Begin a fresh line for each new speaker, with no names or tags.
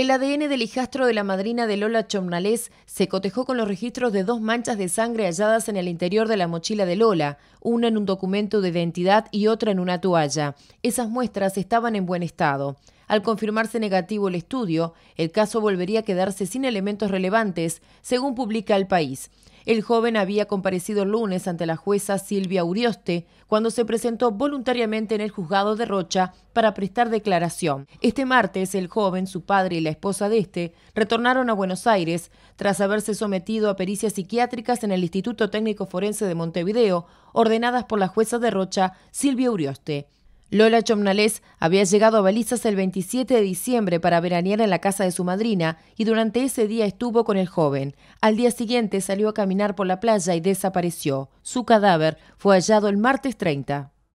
El ADN del hijastro de la madrina de Lola Chomnalés se cotejó con los registros de dos manchas de sangre halladas en el interior de la mochila de Lola, una en un documento de identidad y otra en una toalla. Esas muestras estaban en buen estado. Al confirmarse negativo el estudio, el caso volvería a quedarse sin elementos relevantes, según publica el país. El joven había comparecido el lunes ante la jueza Silvia Urioste cuando se presentó voluntariamente en el juzgado de Rocha para prestar declaración. Este martes, el joven, su padre y la esposa de este retornaron a Buenos Aires tras haberse sometido a pericias psiquiátricas en el Instituto Técnico Forense de Montevideo, ordenadas por la jueza de Rocha Silvia Urioste. Lola Chomnales había llegado a Balizas el 27 de diciembre para veranear en la casa de su madrina y durante ese día estuvo con el joven. Al día siguiente salió a caminar por la playa y desapareció. Su cadáver fue hallado el martes 30.